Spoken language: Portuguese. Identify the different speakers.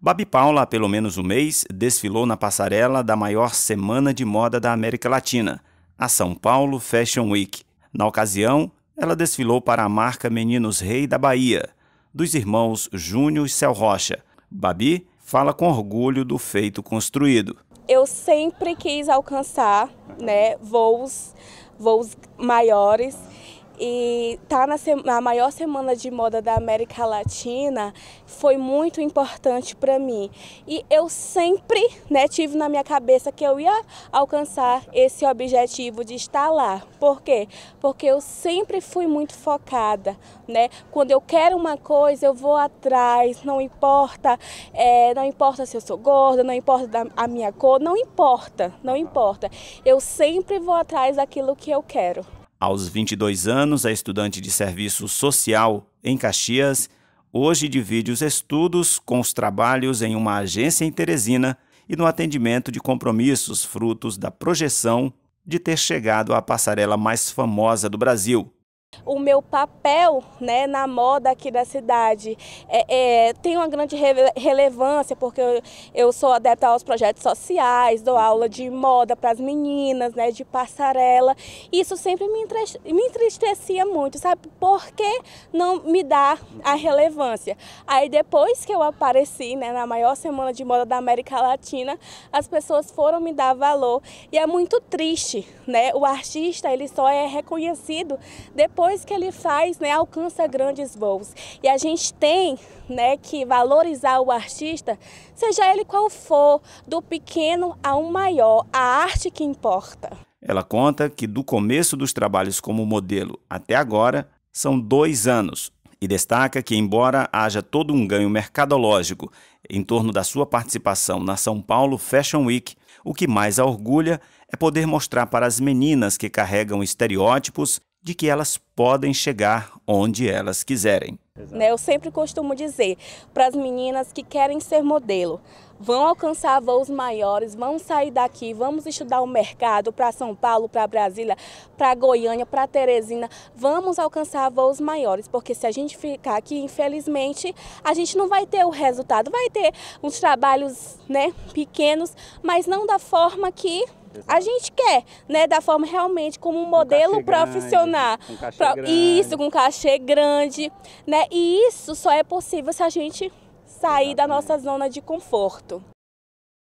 Speaker 1: Babi Paula, há pelo menos um mês, desfilou na passarela da maior semana de moda da América Latina, a São Paulo Fashion Week. Na ocasião, ela desfilou para a marca Meninos Rei da Bahia, dos irmãos Júnior e Cel Rocha. Babi fala com orgulho do feito construído.
Speaker 2: Eu sempre quis alcançar né, voos, voos maiores e tá na, na maior semana de moda da América Latina foi muito importante para mim. E eu sempre né, tive na minha cabeça que eu ia alcançar esse objetivo de estar lá. Por quê? Porque eu sempre fui muito focada, né? Quando eu quero uma coisa, eu vou atrás, não importa, é, não importa se eu sou gorda, não importa a minha cor, não importa, não importa. Eu sempre vou atrás daquilo que eu quero.
Speaker 1: Aos 22 anos, é estudante de serviço social em Caxias. Hoje divide os estudos com os trabalhos em uma agência em Teresina e no atendimento de compromissos, frutos da projeção de ter chegado à passarela mais famosa do Brasil,
Speaker 2: o meu papel né, na moda aqui da cidade é, é tem uma grande relevância, porque eu, eu, sou adepta aos projetos sociais, dou aula de moda para as meninas, né, de passarela. Isso sempre me, me entristecia muito, sabe? Por que não me dá a relevância? Aí depois que eu apareci né, na maior semana de moda da América Latina, as pessoas foram me dar valor. E é muito triste, né? O artista ele só é reconhecido depois depois que ele faz, né, alcança grandes voos. E a gente tem, né, que valorizar o artista, seja ele qual for, do pequeno ao maior, a arte que importa.
Speaker 1: Ela conta que do começo dos trabalhos como modelo até agora são dois anos, e destaca que, embora haja todo um ganho mercadológico em torno da sua participação na São Paulo Fashion Week, o que mais a orgulha é poder mostrar para as meninas que carregam estereótipos de que elas podem chegar onde elas quiserem.
Speaker 2: Né, eu sempre costumo dizer para as meninas que querem ser modelo, vão alcançar voos maiores, vão sair daqui, vamos estudar o mercado para São Paulo, para Brasília, para Goiânia, para Teresina, vamos alcançar voos maiores, porque se a gente ficar aqui, infelizmente, a gente não vai ter o resultado, vai ter uns trabalhos né, pequenos, mas não da forma que a gente quer, né? Da forma realmente como um modelo profissional. Grande, com cachê grande. Isso, com cachê grande, né? E isso só é possível se a gente sair Exatamente. da nossa zona de conforto.